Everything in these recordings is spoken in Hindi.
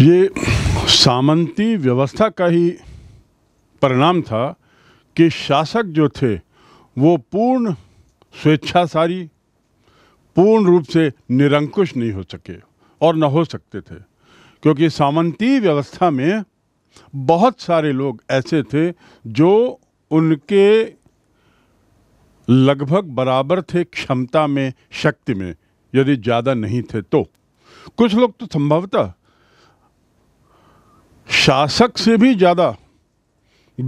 ये सामंती व्यवस्था का ही परिणाम था कि शासक जो थे वो पूर्ण स्वेच्छासारी पूर्ण रूप से निरंकुश नहीं हो सके और न हो सकते थे क्योंकि सामंती व्यवस्था में बहुत सारे लोग ऐसे थे जो उनके लगभग बराबर थे क्षमता में शक्ति में यदि ज़्यादा नहीं थे तो कुछ लोग तो संभवतः शासक से भी ज़्यादा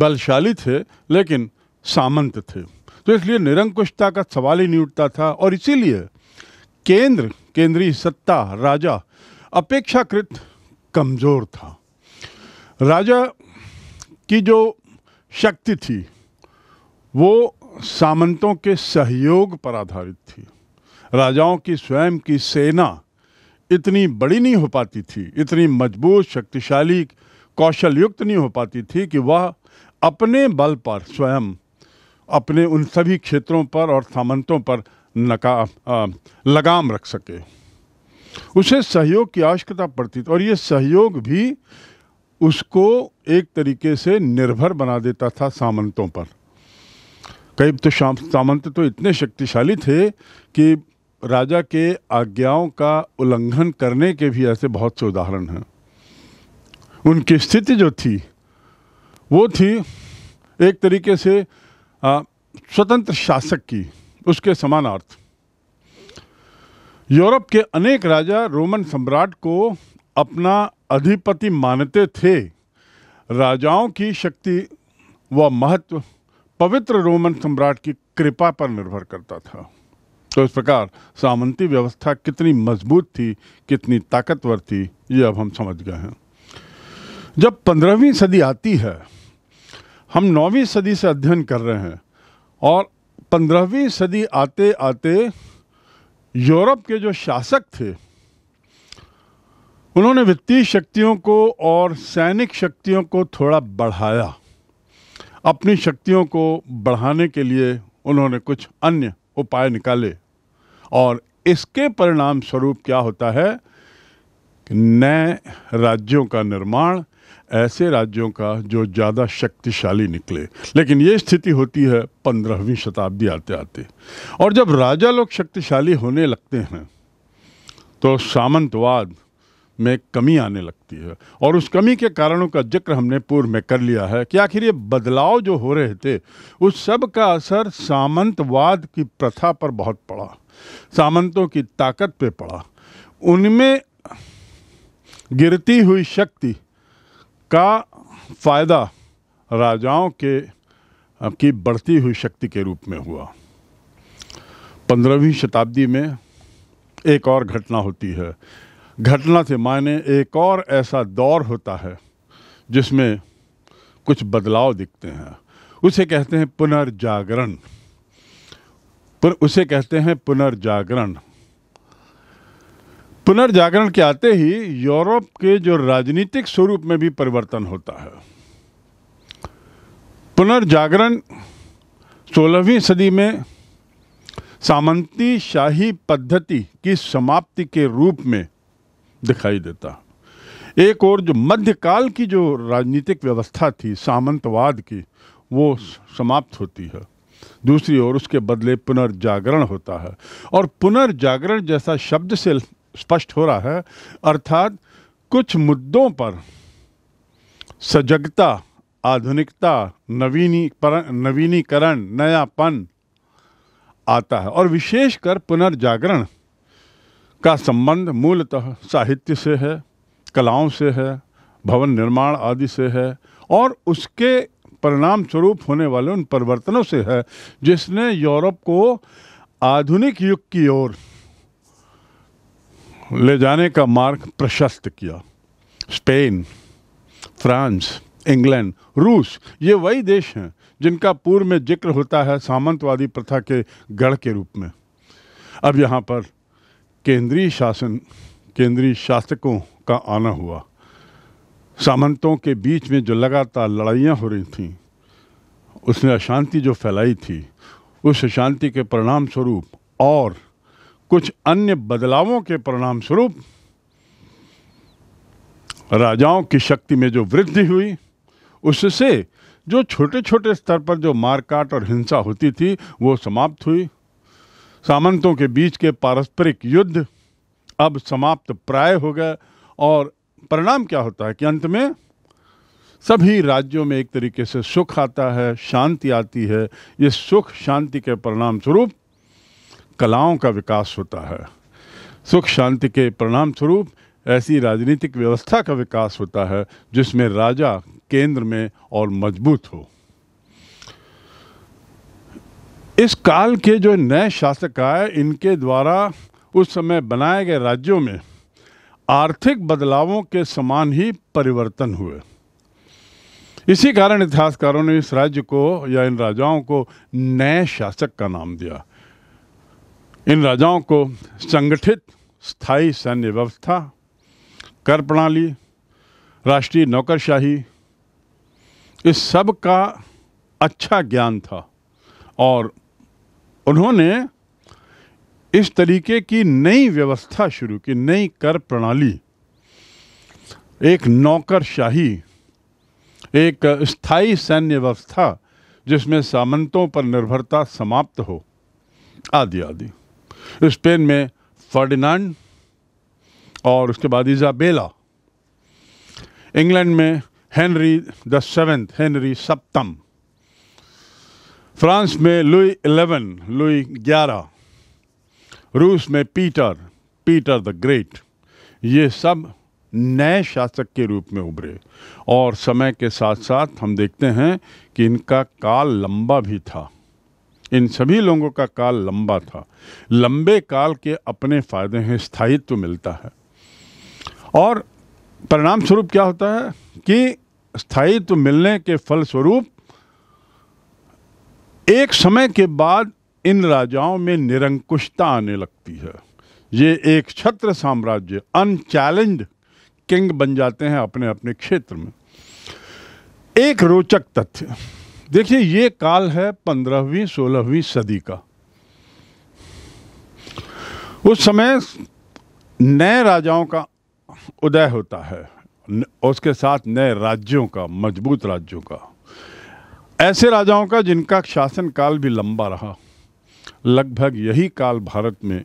बलशाली थे लेकिन सामंत थे तो इसलिए निरंकुशता का सवाल ही नहीं उठता था और इसीलिए केंद्र केंद्रीय सत्ता राजा अपेक्षाकृत कमज़ोर था राजा की जो शक्ति थी वो सामंतों के सहयोग पर आधारित थी राजाओं की स्वयं की सेना इतनी बड़ी नहीं हो पाती थी इतनी मजबूत शक्तिशाली कौशल युक्त नहीं हो पाती थी कि वह अपने बल पर स्वयं अपने उन सभी क्षेत्रों पर और सामंतों पर नका आ, लगाम रख सके उसे सहयोग की आवश्यकता पड़ती थी और ये सहयोग भी उसको एक तरीके से निर्भर बना देता था सामंतों पर कई तो सामंत तो इतने शक्तिशाली थे कि राजा के आज्ञाओं का उल्लंघन करने के भी ऐसे बहुत से उदाहरण हैं उनकी स्थिति जो थी वो थी एक तरीके से आ, स्वतंत्र शासक की उसके समानार्थ यूरोप के अनेक राजा रोमन सम्राट को अपना अधिपति मानते थे राजाओं की शक्ति व महत्व पवित्र रोमन सम्राट की कृपा पर निर्भर करता था तो इस प्रकार सामंती व्यवस्था कितनी मजबूत थी कितनी ताकतवर थी ये अब हम समझ गए हैं जब पंद्रहवीं सदी आती है हम नौवीं सदी से अध्ययन कर रहे हैं और पंद्रहवीं सदी आते आते यूरोप के जो शासक थे उन्होंने वित्तीय शक्तियों को और सैनिक शक्तियों को थोड़ा बढ़ाया अपनी शक्तियों को बढ़ाने के लिए उन्होंने कुछ अन्य उपाय निकाले और इसके परिणाम स्वरूप क्या होता है कि नए राज्यों का निर्माण ऐसे राज्यों का जो ज़्यादा शक्तिशाली निकले लेकिन ये स्थिति होती है पंद्रहवीं शताब्दी आते आते और जब राजा लोग शक्तिशाली होने लगते हैं तो सामंतवाद में कमी आने लगती है और उस कमी के कारणों का जिक्र हमने पूर्व में कर लिया है कि आखिर ये बदलाव जो हो रहे थे उस सब का असर सामंतवाद की प्रथा पर बहुत पड़ा सामंतों की ताकत पे पड़ा उनमें गिरती हुई शक्ति का फ़ायदा राजाओं के की बढ़ती हुई शक्ति के रूप में हुआ पंद्रहवीं शताब्दी में एक और घटना होती है घटना से मायने एक और ऐसा दौर होता है जिसमें कुछ बदलाव दिखते हैं उसे कहते हैं पुनर्जागरण पर उसे कहते हैं पुनर्जागरण पुनर्जागरण के आते ही यूरोप के जो राजनीतिक स्वरूप में भी परिवर्तन होता है पुनर्जागरण 16वीं सदी में सामंती शाही पद्धति की समाप्ति के रूप में दिखाई देता एक और जो मध्यकाल की जो राजनीतिक व्यवस्था थी सामंतवाद की वो समाप्त होती है दूसरी ओर उसके बदले पुनर्जागरण होता है और पुनर्जागरण जैसा शब्द से स्पष्ट हो रहा है अर्थात कुछ मुद्दों पर सजगता आधुनिकता नवीनी नवीनीकरण नयापन आता है और विशेषकर पुनर्जागरण का संबंध मूलतः साहित्य से है कलाओं से है भवन निर्माण आदि से है और उसके परिणाम स्वरूप होने वाले उन परिवर्तनों से है जिसने यूरोप को आधुनिक युग की ओर ले जाने का मार्ग प्रशस्त किया स्पेन फ्रांस इंग्लैंड रूस ये वही देश हैं जिनका पूर्व में जिक्र होता है सामंतवादी प्रथा के गढ़ के रूप में अब यहाँ पर केंद्रीय शासन केंद्रीय शासकों का आना हुआ सामंतों के बीच में जो लगातार लड़ाइयाँ हो रही थीं उसने अशांति जो फैलाई थी उस अशांति के परिणाम स्वरूप और कुछ अन्य बदलावों के परिणाम स्वरूप राजाओं की शक्ति में जो वृद्धि हुई उससे जो छोटे छोटे स्तर पर जो मारकाट और हिंसा होती थी वो समाप्त हुई सामंतों के बीच के पारस्परिक युद्ध अब समाप्त प्राय हो गए और परिणाम क्या होता है कि अंत में सभी राज्यों में एक तरीके से सुख आता है शांति आती है ये सुख शांति के परिणाम स्वरूप कलाओं का विकास होता है सुख शांति के परिणाम स्वरूप ऐसी राजनीतिक व्यवस्था का विकास होता है जिसमें राजा केंद्र में और मजबूत हो इस काल के जो नए शासक आए इनके द्वारा उस समय बनाए गए राज्यों में आर्थिक बदलावों के समान ही परिवर्तन हुए इसी कारण इतिहासकारों ने इस राज्य को या इन राजाओं को नए शासक का नाम दिया इन राजाओं को संगठित स्थायी सैन्य व्यवस्था कर प्रणाली राष्ट्रीय नौकरशाही इस सब का अच्छा ज्ञान था और उन्होंने इस तरीके की नई व्यवस्था शुरू की नई कर प्रणाली एक नौकरशाही एक स्थायी सैन्य व्यवस्था जिसमें सामंतों पर निर्भरता समाप्त हो आदि आदि स्पेन में फर्डिनांड और उसके बाद इजाबेला इंग्लैंड में हेनरी द सेवेंथ हेनरी सप्तम फ्रांस में लुई इलेवन लुई ग्यारह रूस में पीटर पीटर द ग्रेट ये सब नए शासक के रूप में उभरे और समय के साथ साथ हम देखते हैं कि इनका काल लंबा भी था इन सभी लोगों का काल लंबा था लंबे काल के अपने फायदे हैं स्थायित्व तो मिलता है और परिणाम स्वरूप क्या होता है कि स्थायित्व तो मिलने के फलस्वरूप एक समय के बाद इन राजाओं में निरंकुशता आने लगती है ये एक छत्र साम्राज्य अनचैलेंज किंग बन जाते हैं अपने अपने क्षेत्र में एक रोचक तथ्य देखिए ये काल है पंद्रहवीं सोलहवीं सदी का उस समय नए राजाओं का उदय होता है उसके साथ नए राज्यों का मजबूत राज्यों का ऐसे राजाओं का जिनका शासन काल भी लंबा रहा लगभग यही काल भारत में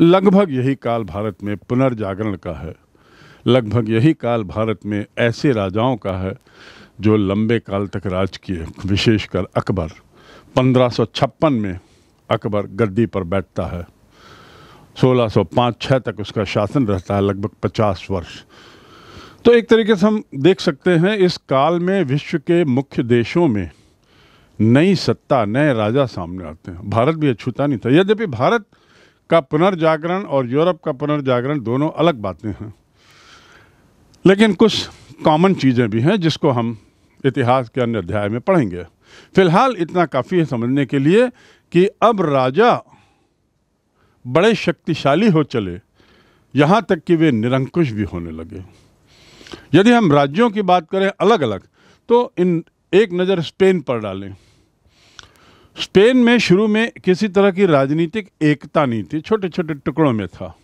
लगभग यही काल भारत में पुनर्जागरण का है लगभग यही काल भारत में ऐसे राजाओं का है जो लंबे काल तक राज किए विशेषकर अकबर 1556 में अकबर गद्दी पर बैठता है 1605-6 तक उसका शासन रहता है लगभग 50 वर्ष तो एक तरीके से हम देख सकते हैं इस काल में विश्व के मुख्य देशों में नई सत्ता नए राजा सामने आते हैं भारत भी अछूता नहीं था यद्यपि भारत का पुनर्जागरण और यूरोप का पुनर्जागरण दोनों अलग बातें हैं लेकिन कुछ कॉमन चीज़ें भी हैं जिसको हम इतिहास के अन्य अध्याय में पढ़ेंगे फिलहाल इतना काफ़ी है समझने के लिए कि अब राजा बड़े शक्तिशाली हो चले यहाँ तक कि वे निरंकुश भी होने लगे यदि हम राज्यों की बात करें अलग अलग तो इन एक नज़र स्पेन पर डालें स्पेन में शुरू में किसी तरह की राजनीतिक एकता नहीं थी छोटे छोटे टुकड़ों में था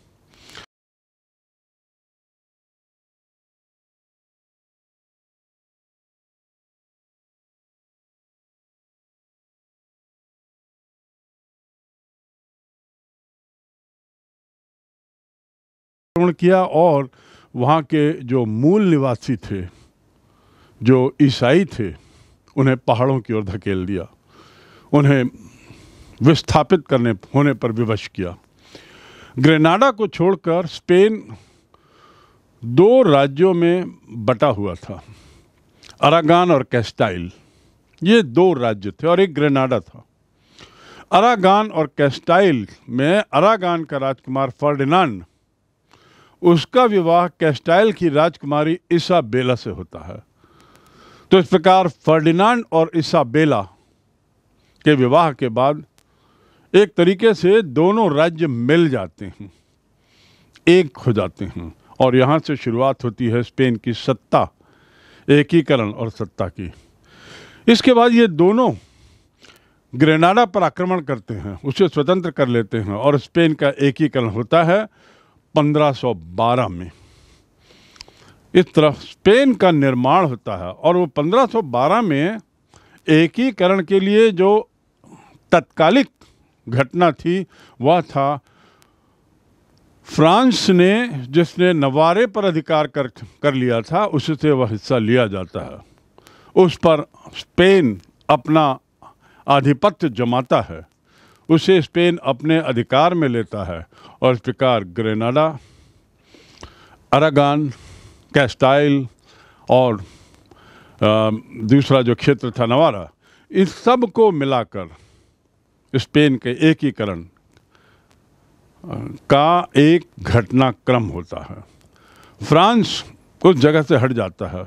आक्रमण किया और वहाँ के जो मूल निवासी थे जो ईसाई थे उन्हें पहाड़ों की ओर धकेल दिया उन्हें विस्थापित करने होने पर विवश किया ग्रेनाडा को छोड़कर स्पेन दो राज्यों में बटा हुआ था अरागान और कैस्टाइल ये दो राज्य थे और एक ग्रेनाडा था अरागान और कैस्टाइल में अरागान का राजकुमार फर्डिनांड उसका विवाह कैस्टाइल की राजकुमारी इसाबेला से होता है तो इस प्रकार फर्डिनांड और इसाबेला के विवाह के बाद एक तरीके से दोनों राज्य मिल जाते हैं एक हो जाते हैं और यहाँ से शुरुआत होती है स्पेन की सत्ता एकीकरण और सत्ता की इसके बाद ये दोनों ग्रेनाडा पर आक्रमण करते हैं उसे स्वतंत्र कर लेते हैं और स्पेन का एकीकरण होता है 1512 में इस तरह स्पेन का निर्माण होता है और वो 1512 में एकीकरण के लिए जो तत्कालिक घटना थी वह था फ्रांस ने जिसने नवारे पर अधिकार कर कर लिया था उससे वह हिस्सा लिया जाता है उस पर स्पेन अपना आधिपत्य जमाता है उसे स्पेन अपने अधिकार में लेता है और इस प्रकार ग्रेनाडा अरागान कैस्टाइल और दूसरा जो क्षेत्र था नवारा इन सब को मिलाकर स्पेन के एकीकरण का एक घटनाक्रम होता है फ्रांस उस जगह से हट जाता है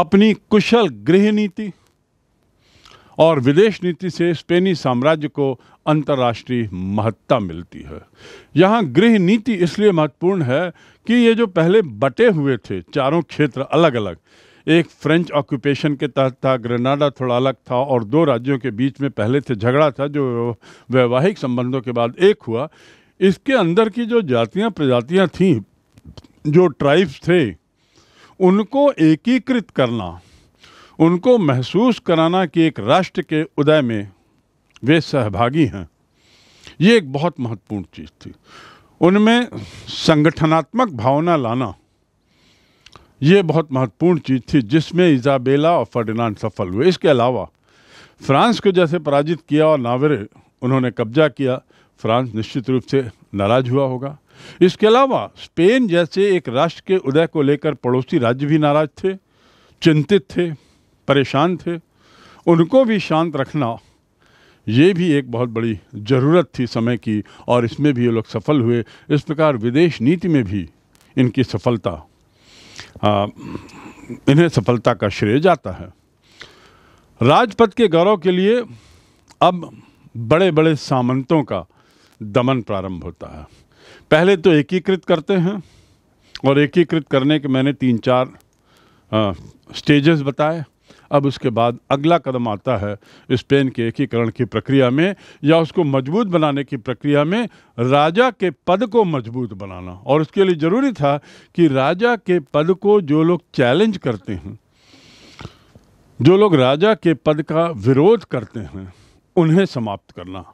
अपनी कुशल गृह नीति और विदेश नीति से स्पेनी साम्राज्य को अंतर्राष्ट्रीय महत्ता मिलती है यहाँ गृह नीति इसलिए महत्वपूर्ण है कि ये जो पहले बटे हुए थे चारों क्षेत्र अलग अलग एक फ्रेंच ऑक्यूपेशन के तहत था ग्रेनाडा थोड़ा अलग था और दो राज्यों के बीच में पहले से झगड़ा था जो वैवाहिक संबंधों के बाद एक हुआ इसके अंदर की जो जातियाँ प्रजातियाँ थीं जो ट्राइब्स थे उनको एकीकृत करना उनको महसूस कराना कि एक राष्ट्र के उदय में वे सहभागी हैं ये एक बहुत महत्वपूर्ण चीज़ थी उनमें संगठनात्मक भावना लाना ये बहुत महत्वपूर्ण चीज़ थी जिसमें इजाबेला और फर्डिनांड सफल हुए इसके अलावा फ्रांस को जैसे पराजित किया और नावरे उन्होंने कब्जा किया फ्रांस निश्चित रूप से नाराज हुआ होगा इसके अलावा स्पेन जैसे एक राष्ट्र के उदय को लेकर पड़ोसी राज्य भी नाराज थे चिंतित थे परेशान थे उनको भी शांत रखना ये भी एक बहुत बड़ी ज़रूरत थी समय की और इसमें भी ये लोग सफल हुए इस प्रकार विदेश नीति में भी इनकी सफलता आ, इन्हें सफलता का श्रेय जाता है राजपथ के गौरव के लिए अब बड़े बड़े सामंतों का दमन प्रारंभ होता है पहले तो एकीकृत करते हैं और एकीकृत करने के मैंने तीन चार स्टेजेस बताए अब उसके बाद अगला कदम आता है स्पेन के एकीकरण की प्रक्रिया में या उसको मजबूत बनाने की प्रक्रिया में राजा के पद को मजबूत बनाना और उसके लिए ज़रूरी था कि राजा के पद को जो लोग चैलेंज करते हैं जो लोग राजा के पद का विरोध करते हैं उन्हें समाप्त करना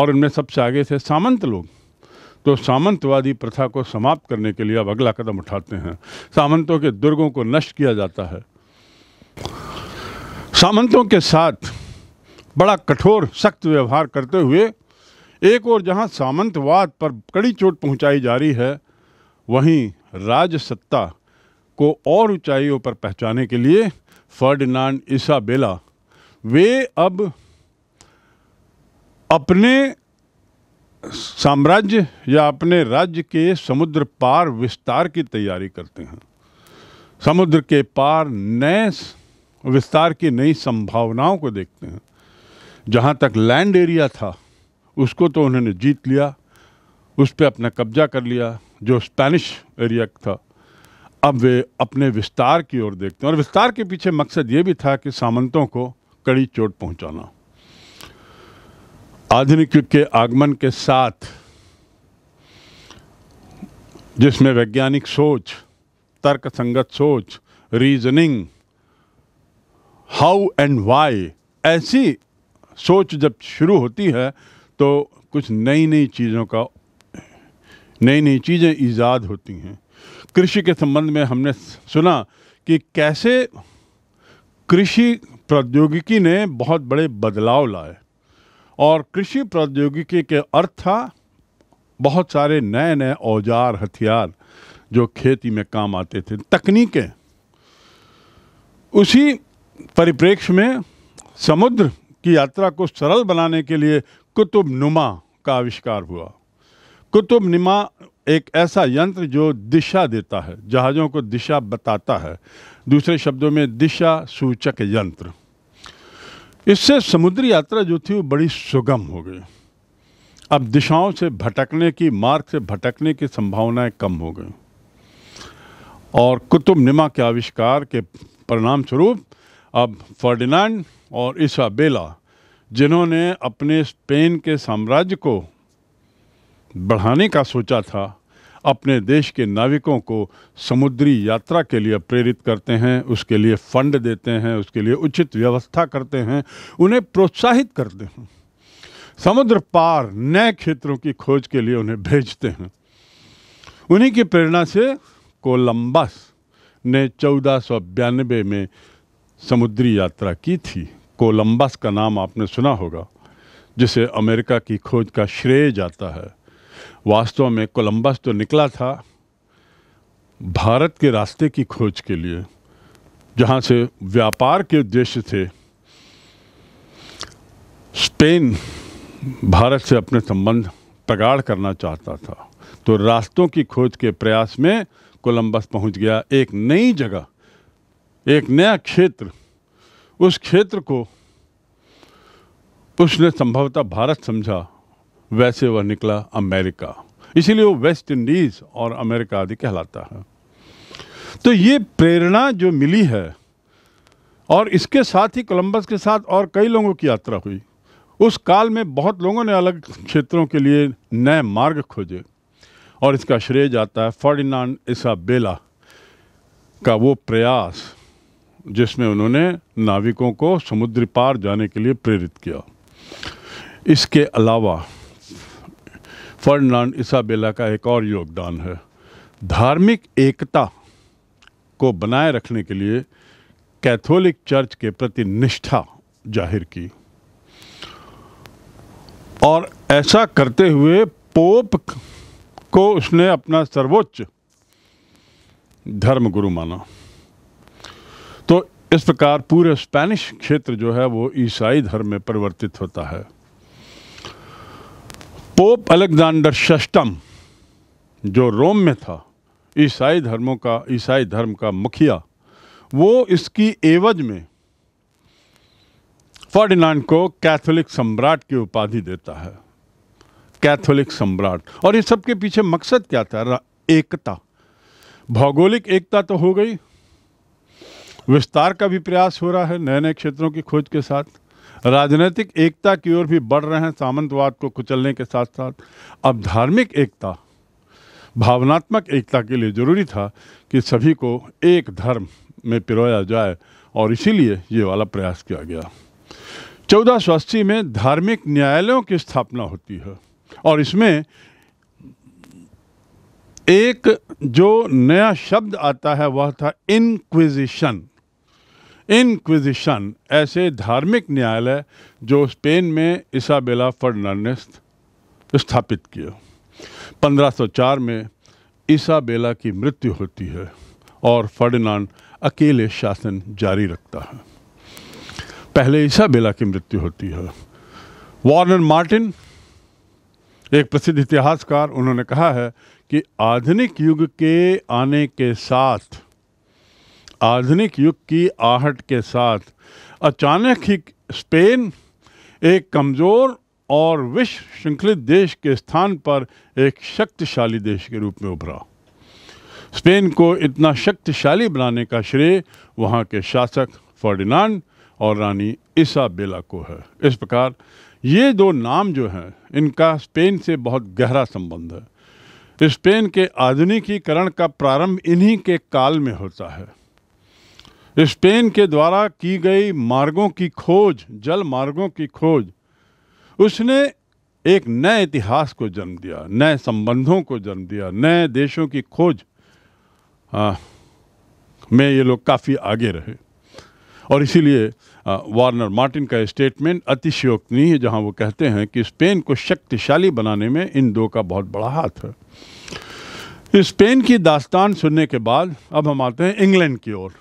और उनमें सबसे आगे थे सामंत लोग तो सामंतवादी प्रथा को समाप्त करने के लिए अब अगला कदम उठाते हैं सामंतों के दुर्गों को नष्ट किया जाता है सामंतों के साथ बड़ा कठोर सख्त व्यवहार करते हुए एक और जहां सामंतवाद पर कड़ी चोट पहुंचाई जा रही है वहीं राज सत्ता को और ऊंचाइयों पर पहचाने के लिए फर्डिनांड इसाबेला वे अब अपने साम्राज्य या अपने राज्य के समुद्र पार विस्तार की तैयारी करते हैं समुद्र के पार नए विस्तार की नई संभावनाओं को देखते हैं जहाँ तक लैंड एरिया था उसको तो उन्होंने जीत लिया उस पर अपना कब्जा कर लिया जो स्पेनिश एरिया था अब वे अपने विस्तार की ओर देखते हैं और विस्तार के पीछे मकसद ये भी था कि सामंतों को कड़ी चोट पहुंचाना आधुनिक युग के आगमन के साथ जिसमें वैज्ञानिक सोच तर्क संगत सोच रीजनिंग हाउ एंड वाई ऐसी सोच जब शुरू होती है तो कुछ नई नई चीज़ों का नई नई चीज़ें ईजाद होती हैं कृषि के संबंध में हमने सुना कि कैसे कृषि प्रौद्योगिकी ने बहुत बड़े बदलाव लाए और कृषि प्रौद्योगिकी के अर्थ था बहुत सारे नए नए औजार हथियार जो खेती में काम आते थे तकनीकें उसी परिप्रेक्ष्य में समुद्र की यात्रा को सरल बनाने के लिए कुतुब नुमा का आविष्कार हुआ कुतुब नुमा एक ऐसा यंत्र जो दिशा देता है जहाज़ों को दिशा बताता है दूसरे शब्दों में दिशा सूचक यंत्र इससे समुद्री यात्रा जो थी वो बड़ी सुगम हो गई अब दिशाओं से भटकने की मार्ग से भटकने की संभावनाएं कम हो गई और कुतुब निमा के आविष्कार के परिणाम स्वरूप अब फर्डिनांड और इसाबेला जिन्होंने अपने स्पेन के साम्राज्य को बढ़ाने का सोचा था अपने देश के नाविकों को समुद्री यात्रा के लिए प्रेरित करते हैं उसके लिए फंड देते हैं उसके लिए उचित व्यवस्था करते हैं उन्हें प्रोत्साहित करते हैं समुद्र पार नए क्षेत्रों की खोज के लिए उन्हें भेजते हैं उन्हीं की प्रेरणा से कोलंबस ने चौदह में समुद्री यात्रा की थी कोलंबस का नाम आपने सुना होगा जिसे अमेरिका की खोज का श्रेय जाता है वास्तव में कोलंबस तो निकला था भारत के रास्ते की खोज के लिए जहाँ से व्यापार के उद्देश्य से स्पेन भारत से अपने संबंध प्रगाढ़ करना चाहता था तो रास्तों की खोज के प्रयास में कोलंबस पहुंच गया एक नई जगह एक नया क्षेत्र उस क्षेत्र को उसने संभवतः भारत समझा वैसे वह निकला अमेरिका इसीलिए वो वेस्ट इंडीज़ और अमेरिका आदि कहलाता है तो ये प्रेरणा जो मिली है और इसके साथ ही कोलंबस के साथ और कई लोगों की यात्रा हुई उस काल में बहुत लोगों ने अलग क्षेत्रों के लिए नए मार्ग खोजे और इसका श्रेय जाता है फर्डिनांड इसाबेला का वो प्रयास जिसमें उन्होंने नाविकों को समुद्र पार जाने के लिए प्रेरित किया इसके अलावा फर्नान इसाबेला का एक और योगदान है धार्मिक एकता को बनाए रखने के लिए कैथोलिक चर्च के प्रति निष्ठा जाहिर की और ऐसा करते हुए पोप को उसने अपना सर्वोच्च धर्म गुरु माना इस प्रकार पूरे स्पेनिश क्षेत्र जो है वो ईसाई धर्म में परिवर्तित होता है पोप अलेक्जेंडर शस्टम जो रोम में था ईसाई धर्मों का ईसाई धर्म का मुखिया वो इसकी एवज में फर्डिनांड को कैथोलिक सम्राट की उपाधि देता है कैथोलिक सम्राट और ये सब के पीछे मकसद क्या था एकता भौगोलिक एकता तो हो गई विस्तार का भी प्रयास हो रहा है नए नए क्षेत्रों की खोज के साथ राजनीतिक एकता की ओर भी बढ़ रहे हैं सामंतवाद को कुचलने के साथ साथ अब धार्मिक एकता भावनात्मक एकता के लिए ज़रूरी था कि सभी को एक धर्म में पिरोया जाए और इसीलिए ये वाला प्रयास किया गया चौदह सौ अस्सी में धार्मिक न्यायालयों की स्थापना होती है और इसमें एक जो नया शब्द आता है वह था इनक्विजिशन इनक्विजिशन ऐसे धार्मिक न्यायालय जो स्पेन में इसाबेला फर्नांड स्थापित किया 1504 में इसाबेला की मृत्यु होती है और फर्डनान अकेले शासन जारी रखता है पहले इसाबेला की मृत्यु होती है वार्नर मार्टिन एक प्रसिद्ध इतिहासकार उन्होंने कहा है कि आधुनिक युग के आने के साथ आधुनिक युग की आहट के साथ अचानक ही स्पेन एक कमज़ोर और विश्व श्रृंखलित देश के स्थान पर एक शक्तिशाली देश के रूप में उभरा स्पेन को इतना शक्तिशाली बनाने का श्रेय वहाँ के शासक फर्डिनांड और रानी इसाबेला को है इस प्रकार ये दो नाम जो हैं इनका स्पेन से बहुत गहरा संबंध है स्पेन के आधुनिकीकरण का प्रारंभ इन्हीं के काल में होता है स्पेन के द्वारा की गई मार्गों की खोज जल मार्गों की खोज उसने एक नए इतिहास को जन्म दिया नए संबंधों को जन्म दिया नए देशों की खोज आ, में ये लोग काफ़ी आगे रहे और इसीलिए वार्नर मार्टिन का स्टेटमेंट अतिशयोक्तनीय है जहाँ वो कहते हैं कि स्पेन को शक्तिशाली बनाने में इन दो का बहुत बड़ा हाथ है स्पेन की दास्तान सुनने के बाद अब हम आते हैं इंग्लैंड की ओर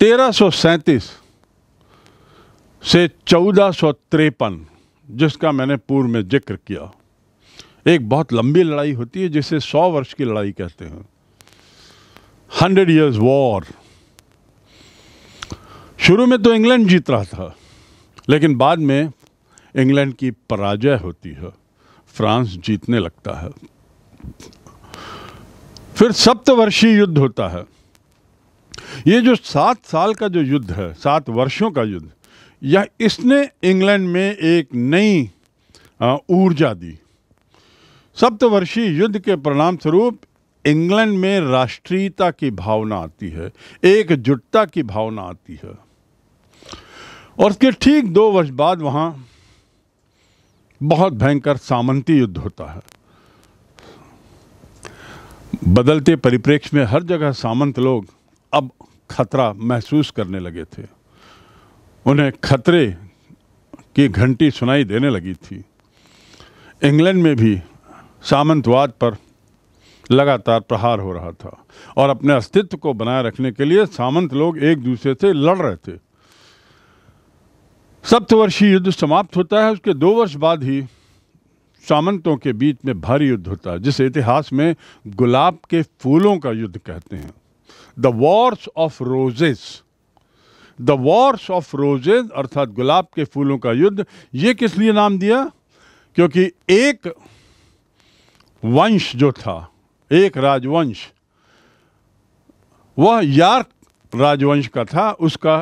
तेरह से चौदह जिसका मैंने पूर्व में जिक्र किया एक बहुत लंबी लड़ाई होती है जिसे सौ वर्ष की लड़ाई कहते हैं हंड्रेड ईयर्स वॉर शुरू में तो इंग्लैंड जीत रहा था लेकिन बाद में इंग्लैंड की पराजय होती है फ्रांस जीतने लगता है फिर सप्तवर्षीय युद्ध होता है ये जो सात साल का जो युद्ध है सात वर्षों का युद्ध यह इसने इंग्लैंड में एक नई ऊर्जा दी सप्तवर्षीय युद्ध के परिणाम स्वरूप इंग्लैंड में राष्ट्रीयता की भावना आती है एकजुटता की भावना आती है और उसके ठीक दो वर्ष बाद वहाँ बहुत भयंकर सामंती युद्ध होता है बदलते परिप्रेक्ष्य में हर जगह सामंत लोग अब खतरा महसूस करने लगे थे उन्हें खतरे की घंटी सुनाई देने लगी थी इंग्लैंड में भी सामंतवाद पर लगातार प्रहार हो रहा था और अपने अस्तित्व को बनाए रखने के लिए सामंत लोग एक दूसरे से लड़ रहे थे सप्तवर्षीय युद्ध समाप्त होता है उसके दो वर्ष बाद ही सामंतों के बीच में भारी युद्ध होता है जिसे इतिहास में गुलाब के फूलों का युद्ध कहते हैं the wars of roses the wars of roses अर्थात गुलाब के फूलों का युद्ध ये किस लिए नाम दिया क्योंकि एक वंश जो था एक राजवंश वह यार्क राजवंश का था उसका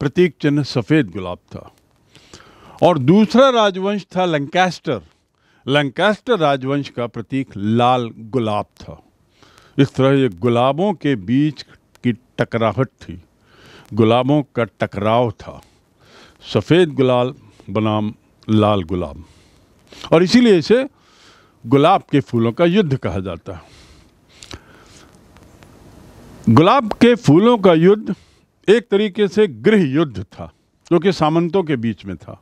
प्रतीक चिन्ह सफ़ेद गुलाब था और दूसरा राजवंश था लंकास्टर लंकास्टर राजवंश का प्रतीक लाल गुलाब था इस तरह ये गुलाबों के बीच की टकराहट थी गुलाबों का टकराव था सफ़ेद गुलाल बनाम लाल गुलाब और इसीलिए इसे गुलाब के फूलों का युद्ध कहा जाता है गुलाब के फूलों का युद्ध एक तरीके से गृह युद्ध था जो कि सामंतों के बीच में था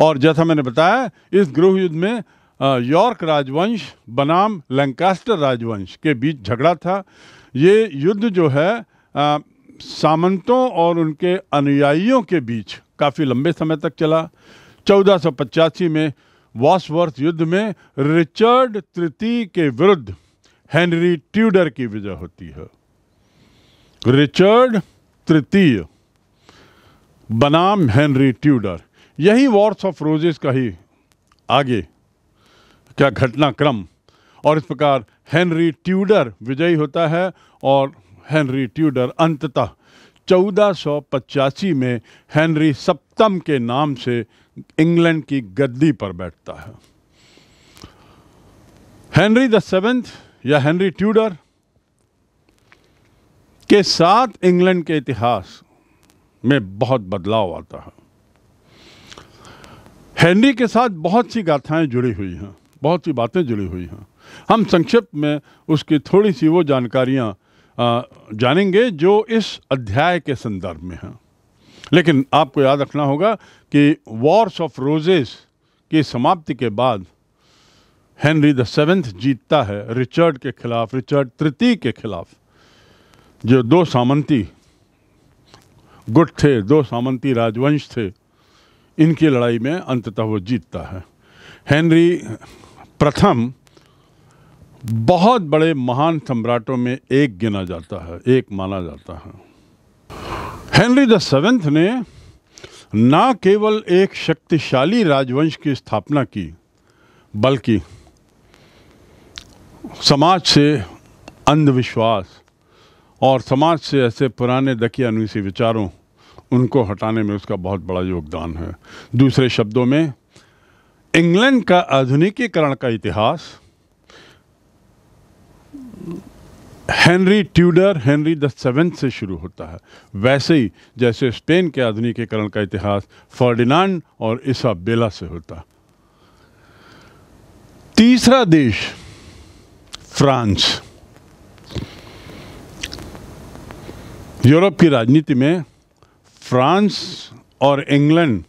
और जैसा मैंने बताया इस गृह युद्ध में यॉर्क राजवंश बनाम लैंकास्टर राजवंश के बीच झगड़ा था ये युद्ध जो है आ, सामंतों और उनके अनुयायियों के बीच काफ़ी लंबे समय तक चला चौदह में वॉसवर्थ युद्ध में रिचर्ड तृतीय के विरुद्ध हेनरी ट्यूडर की विजय होती है रिचर्ड तृतीय बनाम हेनरी ट्यूडर यही वॉर्स ऑफ रोजेस का ही आगे क्या घटनाक्रम और इस प्रकार हेनरी ट्यूडर विजयी होता है और हेनरी ट्यूडर अंततः चौदह में हेनरी सप्तम के नाम से इंग्लैंड की गद्दी पर बैठता है हेनरी द सेवेंथ या हेनरी ट्यूडर के साथ इंग्लैंड के इतिहास में बहुत बदलाव आता है हेनरी के साथ बहुत सी गाथाएं जुड़ी हुई हैं बहुत सी बातें जुड़ी हुई हैं हम संक्षिप्त में उसकी थोड़ी सी वो जानकारियाँ जानेंगे जो इस अध्याय के संदर्भ में हैं लेकिन आपको याद रखना होगा कि वॉर्स ऑफ रोजेस की समाप्ति के बाद हेनरी द सेवेंथ जीतता है रिचर्ड के खिलाफ रिचर्ड तृतीय के खिलाफ जो दो सामंती गुट थे दो सामंती राजवंश थे इनकी लड़ाई में अंततः वो जीतता है हेनरी प्रथम बहुत बड़े महान सम्राटों में एक गिना जाता है एक माना जाता है हेनरी द सेवेंथ ने ना केवल एक शक्तिशाली राजवंश की स्थापना की बल्कि समाज से अंधविश्वास और समाज से ऐसे पुराने दकी अनुसी विचारों उनको हटाने में उसका बहुत बड़ा योगदान है दूसरे शब्दों में इंग्लैंड का आधुनिकीकरण का इतिहास Henry Tudor Henry the seventh से शुरू होता है वैसे ही जैसे स्पेन के आधुनिकीकरण का इतिहास फर्डिनांड और इसाबेला से होता तीसरा देश फ्रांस यूरोप की राजनीति में फ्रांस और इंग्लैंड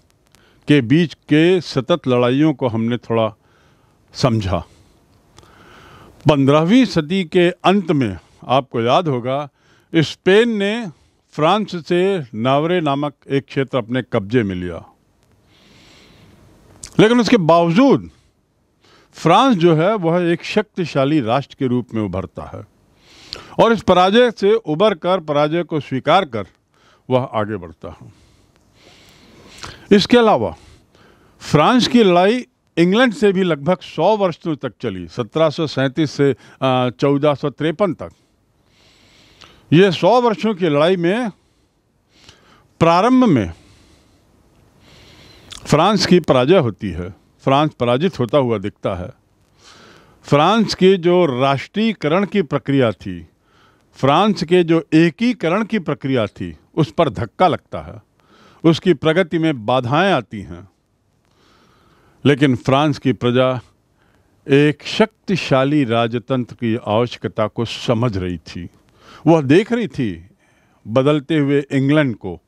के बीच के सतत लड़ाइयों को हमने थोड़ा समझा पंद्रहवीं सदी के अंत में आपको याद होगा स्पेन ने फ्रांस से नावरे नामक एक क्षेत्र अपने कब्जे में लिया लेकिन उसके बावजूद फ्रांस जो है वह एक शक्तिशाली राष्ट्र के रूप में उभरता है और इस पराजय से उबर कर पराजय को स्वीकार कर वह आगे बढ़ता है इसके अलावा फ्रांस की लड़ाई इंग्लैंड से भी लगभग सौ वर्षों तक चली सत्रह से चौदह तक ये सौ वर्षों की लड़ाई में प्रारंभ में फ्रांस की पराजय होती है फ्रांस पराजित होता हुआ दिखता है फ्रांस की जो राष्ट्रीयकरण की प्रक्रिया थी फ्रांस के जो एकीकरण की प्रक्रिया थी उस पर धक्का लगता है उसकी प्रगति में बाधाएं आती हैं लेकिन फ्रांस की प्रजा एक शक्तिशाली राजतंत्र की आवश्यकता को समझ रही थी वह देख रही थी बदलते हुए इंग्लैंड को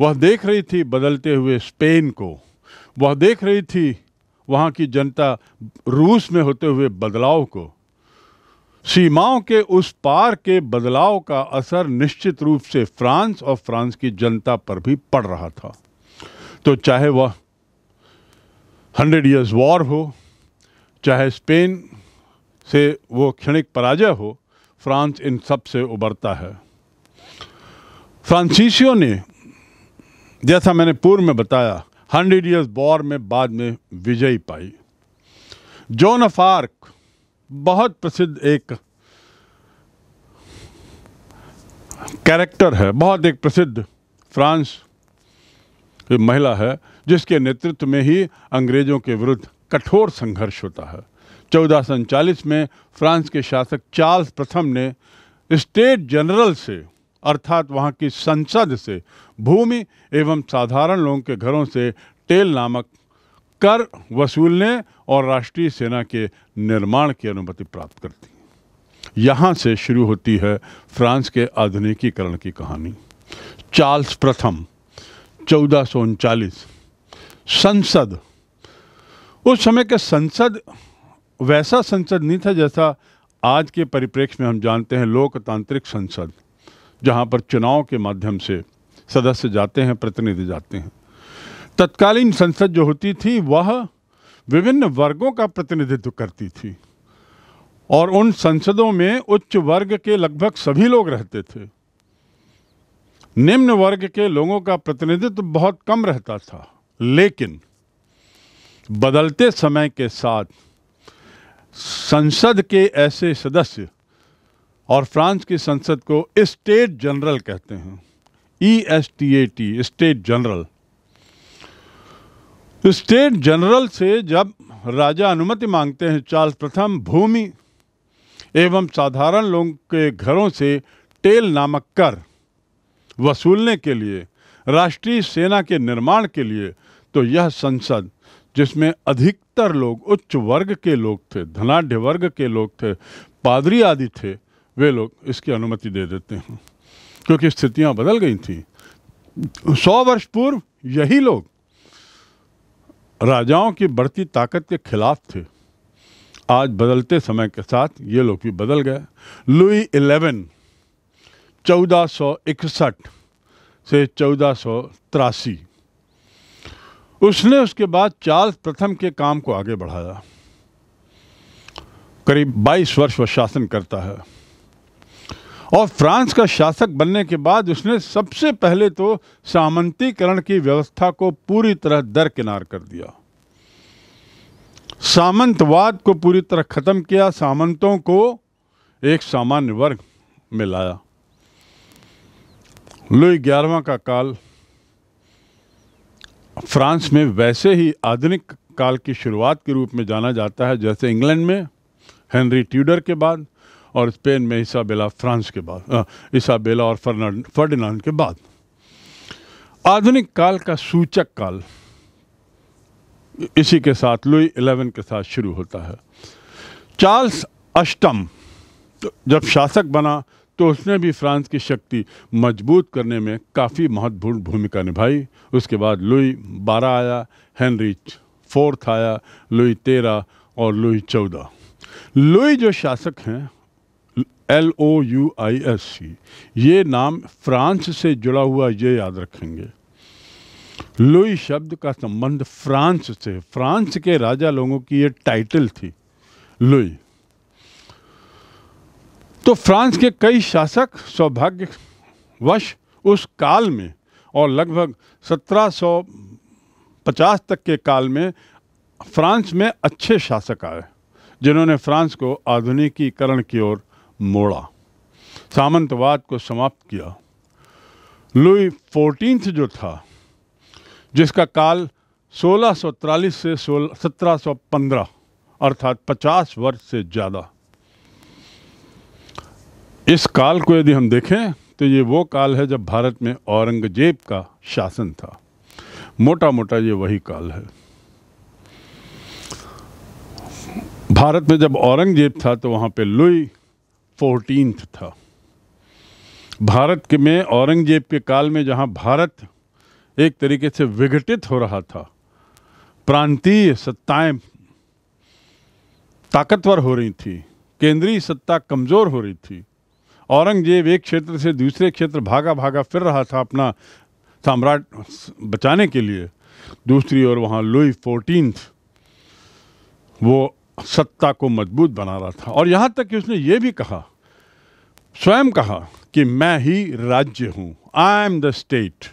वह देख रही थी बदलते हुए स्पेन को वह देख रही थी वहाँ की जनता रूस में होते हुए बदलाव को सीमाओं के उस पार के बदलाव का असर निश्चित रूप से फ्रांस और फ्रांस की जनता पर भी पड़ रहा था तो चाहे वह हंड्रेड ईयर्स वॉर हो चाहे स्पेन से वो क्षणिक पराजय हो फ्रांस इन सब से उबरता है फ्रांसीसियों ने जैसा मैंने पूर्व में बताया हंड्रेड ईयर्स वॉर में बाद में विजयी पाई जोन ऑफ आर्क बहुत प्रसिद्ध एक कैरेक्टर है बहुत एक प्रसिद्ध फ्रांस महिला है जिसके नेतृत्व में ही अंग्रेजों के विरुद्ध कठोर संघर्ष होता है चौदह में फ्रांस के शासक चार्ल्स प्रथम ने स्टेट जनरल से अर्थात वहाँ की संसद से भूमि एवं साधारण लोगों के घरों से टेल नामक कर वसूलने और राष्ट्रीय सेना के निर्माण की अनुमति प्राप्त करती यहाँ से शुरू होती है फ्रांस के आधुनिकीकरण की कहानी चार्ल्स प्रथम चौदह संसद उस समय के संसद वैसा संसद नहीं था जैसा आज के परिप्रेक्ष्य में हम जानते हैं लोकतांत्रिक संसद जहाँ पर चुनाव के माध्यम से सदस्य जाते हैं प्रतिनिधि जाते हैं तत्कालीन संसद जो होती थी वह विभिन्न वर्गों का प्रतिनिधित्व करती थी और उन संसदों में उच्च वर्ग के लगभग सभी लोग रहते थे निम्न वर्ग के लोगों का प्रतिनिधित्व बहुत कम रहता था लेकिन बदलते समय के साथ संसद के ऐसे सदस्य और फ्रांस की संसद को स्टेट जनरल कहते हैं E S T A T state general state general से जब राजा अनुमति मांगते हैं चार्ल्स प्रथम भूमि एवं साधारण लोगों के घरों से टेल नामक कर वसूलने के लिए राष्ट्रीय सेना के निर्माण के लिए तो यह संसद जिसमें अधिकतर लोग उच्च वर्ग के लोग थे धनाढ़ वर्ग के लोग थे पादरी आदि थे वे लोग इसकी अनुमति दे देते हैं क्योंकि स्थितियां बदल गई थी सौ वर्ष पूर्व यही लोग राजाओं की बढ़ती ताकत के खिलाफ थे आज बदलते समय के साथ ये लोग भी बदल गए लुई इलेवन चौदह सौ इकसठ से चौदह सौ तिरासी उसने उसके बाद चार्ल्स प्रथम के काम को आगे बढ़ाया करीब 22 वर्ष वह शासन करता है और फ्रांस का शासक बनने के बाद उसने सबसे पहले तो सामंतीकरण की व्यवस्था को पूरी तरह दरकिनार कर दिया सामंतवाद को पूरी तरह ख़त्म किया सामंतों को एक सामान्य वर्ग में लाया लुई ग्यारहवा का काल फ्रांस में वैसे ही आधुनिक काल की शुरुआत के रूप में जाना जाता है जैसे इंग्लैंड में हेनरी ट्यूडर के बाद और स्पेन में इसाबेला फ्रांस के बाद इसाबेला और फर्नाड फर्डिनांड के बाद आधुनिक काल का सूचक काल इसी के साथ लुई इलेवन के साथ शुरू होता है चार्ल्स अष्टम जब शासक बना तो उसने भी फ्रांस की शक्ति मजबूत करने में काफ़ी महत्वपूर्ण भूमिका निभाई उसके बाद लुई बारह आया हेनरी फोर्थ आया लुई तेरह और लुई चौदह लुई जो शासक हैं L O U I S C ये नाम फ्रांस से जुड़ा हुआ ये याद रखेंगे लुई शब्द का संबंध फ्रांस से फ्रांस के राजा लोगों की ये टाइटल थी लुई तो फ्रांस के कई शासक सौभाग्यवश उस काल में और लगभग 1750 तक के काल में फ्रांस में अच्छे शासक आए जिन्होंने फ्रांस को आधुनिकीकरण की ओर मोड़ा सामंतवाद को समाप्त किया लुई फोर्टीनथ जो था जिसका काल 1643 से 1715 अर्थात 50 वर्ष से ज़्यादा इस काल को यदि हम देखें तो ये वो काल है जब भारत में औरंगजेब का शासन था मोटा मोटा ये वही काल है भारत में जब औरंगजेब था तो वहाँ पे लुई फोर्टीन था भारत के में औरंगजेब के काल में जहां भारत एक तरीके से विघटित हो रहा था प्रांतीय सत्ताएं ताकतवर हो रही थी केंद्रीय सत्ता कमज़ोर हो रही थी औरंगजेब एक क्षेत्र से दूसरे क्षेत्र भागा भागा फिर रहा था अपना सम्राट बचाने के लिए दूसरी ओर वहां लुई फोर्टीन वो सत्ता को मजबूत बना रहा था और यहाँ तक कि उसने ये भी कहा स्वयं कहा कि मैं ही राज्य हूँ आई एम द स्टेट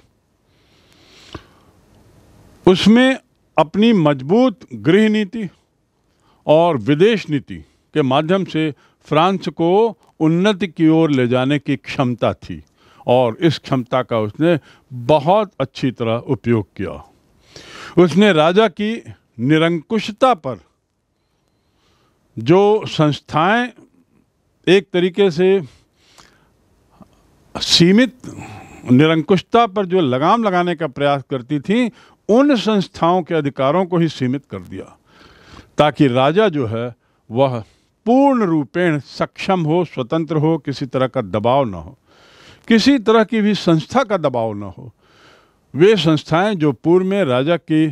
उसमें अपनी मजबूत गृह नीति और विदेश नीति के माध्यम से फ्रांस को उन्नति की ओर ले जाने की क्षमता थी और इस क्षमता का उसने बहुत अच्छी तरह उपयोग किया उसने राजा की निरंकुशता पर जो संस्थाएं एक तरीके से सीमित निरंकुशता पर जो लगाम लगाने का प्रयास करती थी उन संस्थाओं के अधिकारों को ही सीमित कर दिया ताकि राजा जो है वह पूर्ण रूपेण सक्षम हो स्वतंत्र हो किसी तरह का दबाव ना हो किसी तरह की भी संस्था का दबाव ना हो वे संस्थाएं जो पूर्व में राजा की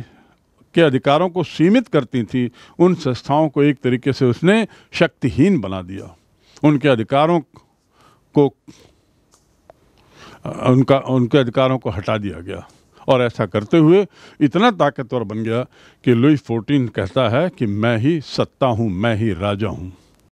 के अधिकारों को सीमित करती थी उन संस्थाओं को एक तरीके से उसने शक्तिहीन बना दिया उनके अधिकारों को उनका उनके अधिकारों को हटा दिया गया और ऐसा करते हुए इतना ताकतवर बन गया कि लुई फोर्टीन कहता है कि मैं ही सत्ता हूँ मैं ही राजा हूँ